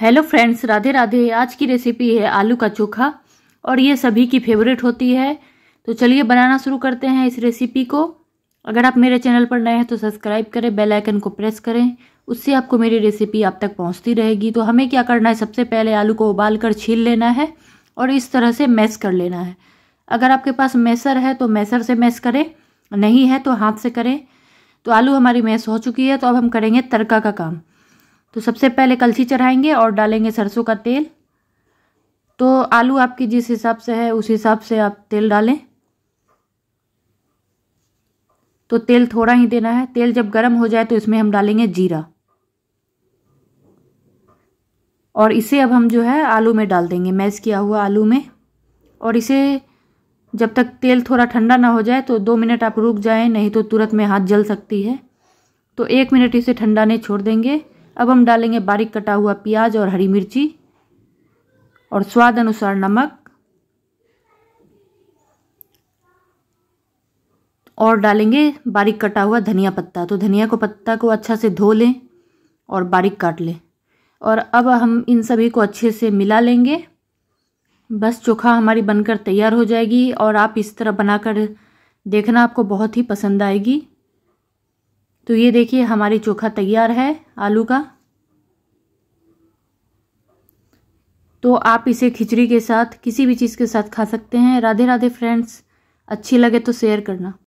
hello friends Radhe Radhe आज की recipe है आलू का चोखा और ये सभी की फेवरेट होती है तो चलिए बनाना शुरू करते हैं इस रेसिपी को अगर आप मेरे चैनल पर नए हैं तो सब्सक्राइब करें बेल आइकन को प्रेस करें उससे आपको मेरी रेसिपी आप तक पहुंचती रहेगी तो हमें क्या करना है सबसे पहले आलू को उबाल कर छील लेना है और इस तरह से मैस कर लेना है अगर आपके पास मैसर है तो मैसर से मैस करें नहीं है तो हाथ से करें तो आलू हमारी मैस हो चुकी है तो अब हम करेंगे तड़का का काम तो सबसे पहले कलसी चढ़ाएंगे और डालेंगे सरसों का तेल तो आलू आपकी जिस हिसाब से है उस हिसाब से आप तेल डालें तो तेल थोड़ा ही देना है तेल जब गर्म हो जाए तो इसमें हम डालेंगे जीरा और इसे अब हम जो है आलू में डाल देंगे मैश किया हुआ आलू में और इसे जब तक तेल थोड़ा ठंडा ना हो जाए तो दो मिनट आप रुक जाएं नहीं तो तुरंत में हाथ जल सकती है तो एक मिनट इसे ठंडा नहीं छोड़ देंगे अब हम डालेंगे बारीक कटा हुआ प्याज और हरी मिर्ची और स्वाद अनुसार नमक और डालेंगे बारीक कटा हुआ धनिया पत्ता तो धनिया को पत्ता को अच्छा से धो लें और बारीक काट लें और अब हम इन सभी को अच्छे से मिला लेंगे बस चोखा हमारी बनकर तैयार हो जाएगी और आप इस तरह बनाकर देखना आपको बहुत ही पसंद आएगी तो ये देखिए हमारी चोखा तैयार है आलू का तो आप इसे खिचड़ी के साथ किसी भी चीज़ के साथ खा सकते हैं राधे राधे फ्रेंड्स अच्छी लगे तो शेयर करना